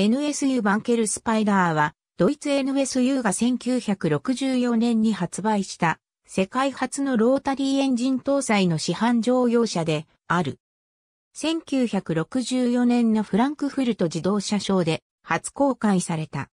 NSU バンケルスパイダーは、ドイツ NSU が1964年に発売した、世界初のロータリーエンジン搭載の市販乗用車で、ある。1964年のフランクフルト自動車ショーで、初公開された。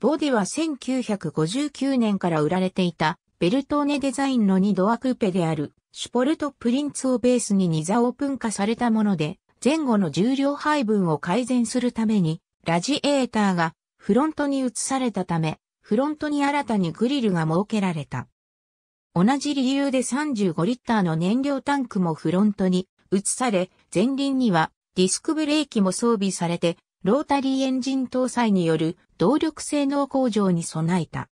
ボディは1959年から売られていた、ベルトーネデザインの2ドアクーペである、シュポルトプリンツをベースに2座オープン化されたもので、前後の重量配分を改善するために、ラジエーターがフロントに移されたため、フロントに新たにグリルが設けられた。同じ理由で35リッターの燃料タンクもフロントに移され、前輪にはディスクブレーキも装備されて、ロータリーエンジン搭載による動力性能向上に備えた。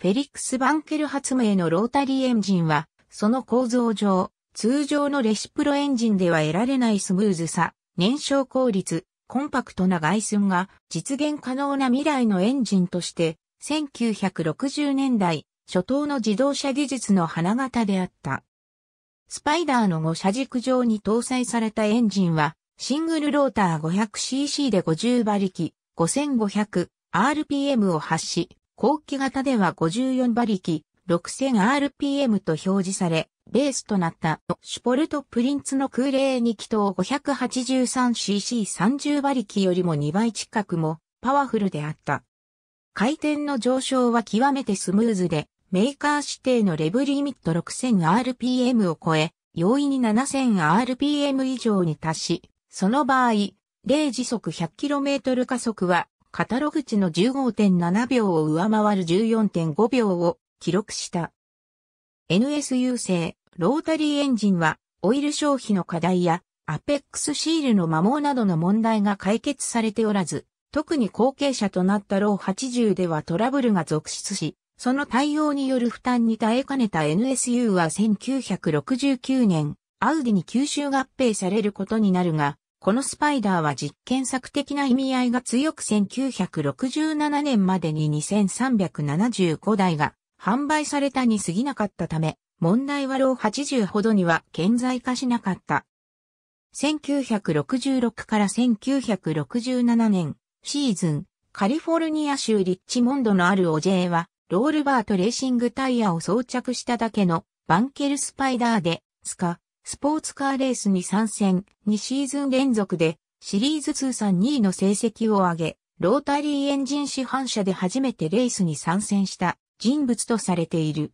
フェリックス・バンケル発明のロータリーエンジンは、その構造上、通常のレシプロエンジンでは得られないスムーズさ、燃焼効率、コンパクトな外寸が実現可能な未来のエンジンとして、1960年代初頭の自動車技術の花形であった。スパイダーの5車軸上に搭載されたエンジンは、シングルローター 500cc で50馬力、5500rpm を発し、後期型では54馬力、6000rpm と表示され、ベースとなったシュポルト・プリンツの空冷2気筒 583cc30 馬力よりも2倍近くもパワフルであった。回転の上昇は極めてスムーズで、メーカー指定のレブリミット 6000rpm を超え、容易に 7000rpm 以上に達し、その場合、0時速 100km 加速は、カタログ値の15.7秒を上回る14.5秒を記録した。NSU 製、ロータリーエンジンは、オイル消費の課題や、アペックスシールの摩耗などの問題が解決されておらず、特に後継者となったロー80ではトラブルが続出し、その対応による負担に耐えかねた NSU は1969年、アウディに吸収合併されることになるが、このスパイダーは実験作的な意味合いが強く1967年までに2375台が販売されたに過ぎなかったため、問題はロー80ほどには顕在化しなかった。1966から1967年シーズン、カリフォルニア州リッチモンドのあるオジェは、ロールバーとレーシングタイヤを装着しただけのバンケルスパイダーで、スカ、スポーツカーレースに参戦2シーズン連続でシリーズ通算2位の成績を上げ、ロータリーエンジン市販車で初めてレースに参戦した。人物とされている。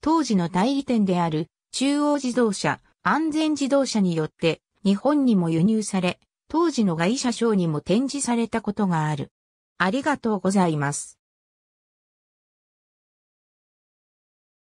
当時の代理店である中央自動車、安全自動車によって日本にも輸入され、当時の外車賞にも展示されたことがある。ありがとうございます。